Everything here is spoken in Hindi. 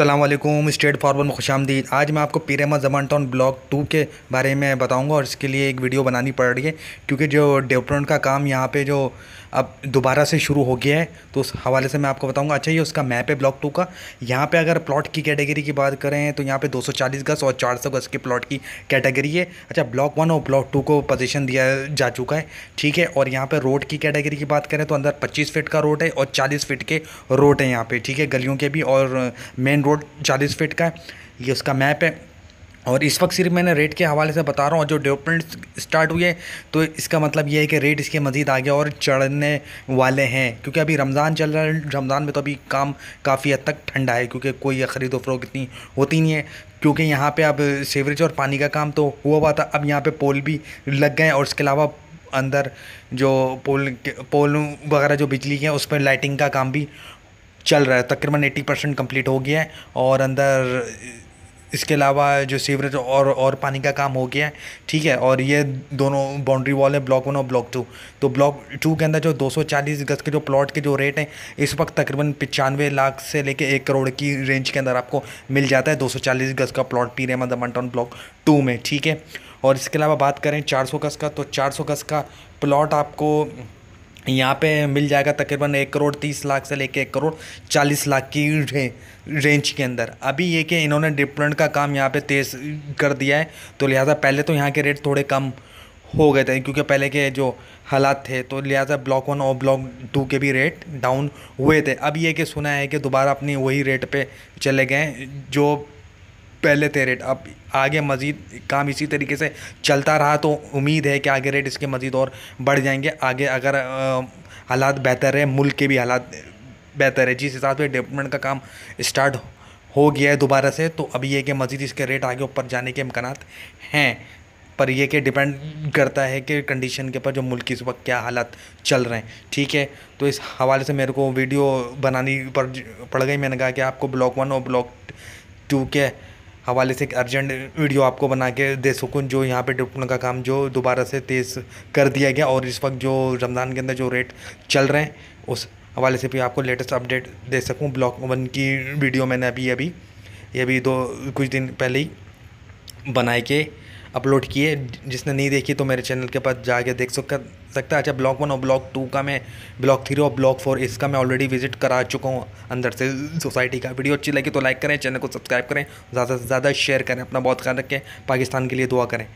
अल्लाम स्टेट फॉरवर्ड में खुश आमदीद आज मैं आपको Pir Ahmed Zaman town block two के बारे में बताऊंगा और इसके लिए एक वीडियो बनानी पड़ रही है क्योंकि जो डेवलपमेंट का काम यहाँ पे जो अब दोबारा से शुरू हो गया है तो उस हवाले से मैं आपको बताऊंगा अच्छा ये उसका मैप है ब्लॉक टू का यहाँ पर अगर प्लॉट की कैटेगरी की बात करें तो यहाँ सौ चालीस गज और सौ गज के प्लॉट की कैटेगरी है अच्छा ब्लॉक वन और ब्लॉक टू को पोजिशन दिया जा चुका है ठीक है और यहाँ पर रोड की कैटेगरी की बात करें तो अंदर पच्चीस फिट का रोड है और चालीस फिट के रोड है यहाँ पर ठीक है गलियों के भी और मेन मेन रोड चालीस फीट का है ये उसका मैप है और इस वक्त सिर्फ मैंने रेट के हवाले से बता रहा हूँ जो डेवलपमेंट स्टार्ट हुई है तो इसका मतलब ये है कि रेट इसके मज़ीद आगे और चढ़ने वाले हैं क्योंकि अभी रमज़ान चल रहा है रमज़ान में तो अभी काम काफ़ी हद तक ठंडा है क्योंकि कोई खरीदो फरोख इतनी होती नहीं है क्योंकि यहाँ पर अब सीवरेज और पानी का काम तो हुआ हुआ था अब यहाँ पर पोल भी लग गए और इसके अलावा अंदर जो पोल पोल वगैरह जो बिजली के हैं उस पर लाइटिंग का काम भी चल रहा है तकरीबन एटी परसेंट कम्प्लीट हो गया है और अंदर इसके अलावा जो सीवरेज और और पानी का काम हो गया है ठीक है और ये दोनों बाउंड्री वॉल है ब्लॉक वन और ब्लॉक टू तो ब्लॉक टू के अंदर जो 240 गज के जो प्लॉट के जो रेट हैं इस वक्त तकरीबन पचानवे लाख से लेके एक करोड़ की रेंज के अंदर आपको मिल जाता है 240 गज का प्लॉट पी रहे मदमन टाउन ब्लॉक टू में ठीक है और इसके अलावा बात करें चार सौ गज का तो चार सौ गज का प्लॉट आपको यहाँ पे मिल जाएगा तकरीबन एक करोड़ तीस लाख से लेके एक करोड़ चालीस लाख की रे, रेंज के अंदर अभी ये कि इन्होंने डिफरेंट का काम यहाँ पे तेज़ कर दिया है तो लिहाजा पहले तो यहाँ के रेट थोड़े कम हो गए थे क्योंकि पहले के जो हालात थे तो लिहाजा ब्लॉक वन और ब्लॉक टू के भी रेट डाउन हुए थे अब ये कि सुना है कि दोबारा अपनी वही रेट पर चले गए जो पहले थे रेट अब आगे मज़ीद काम इसी तरीके से चलता रहा तो उम्मीद है कि आगे रेट इसके मज़ीद और बढ़ जाएंगे आगे अगर हालात बेहतर है मुल्क के भी हालात बेहतर है जिस हिसाब से डेवलपमेंट का काम स्टार्ट हो गया है दोबारा से तो अभी यह कि मज़ीद इसके रेट आगे ऊपर जाने के इम्कान हैं पर यह कि डिपेंड करता है कि कंडीशन के ऊपर जो मुल्क इस वक्त क्या हालात चल रहे हैं ठीक है तो इस हवाले से मेरे को वीडियो बनानी पड़ पड़ गई मैंने कहा कि आपको ब्लॉक वन और ब्लॉक टू के हवाले से एक अर्जेंट वीडियो आपको बना के दे सकूँ जो यहाँ पे डिप्टन का काम जो दोबारा से तेज़ कर दिया गया और इस वक्त जो रमज़ान के अंदर जो रेट चल रहे हैं उस हवाले से भी आपको लेटेस्ट अपडेट दे सकूँ ब्लॉक वन की वीडियो मैंने अभी अभी ये अभी दो कुछ दिन पहले ही बनाए के अपलोड किए जिसने नहीं देखी तो मेरे चैनल के पास जाके देख सक सकता है अच्छा ब्लॉक वन और ब्लॉक टू का मैं ब्लॉक थ्री और ब्लॉक फोर इसका मैं ऑलरेडी विजिट करा चुका हूँ अंदर से सोसाइटी का वीडियो अच्छी लगी तो लाइक करें चैनल को सब्सक्राइब करें ज़्यादा से ज़्यादा शेयर करें अपना बहुत ख्याल रखें पाकिस्तान के लिए दुआ करें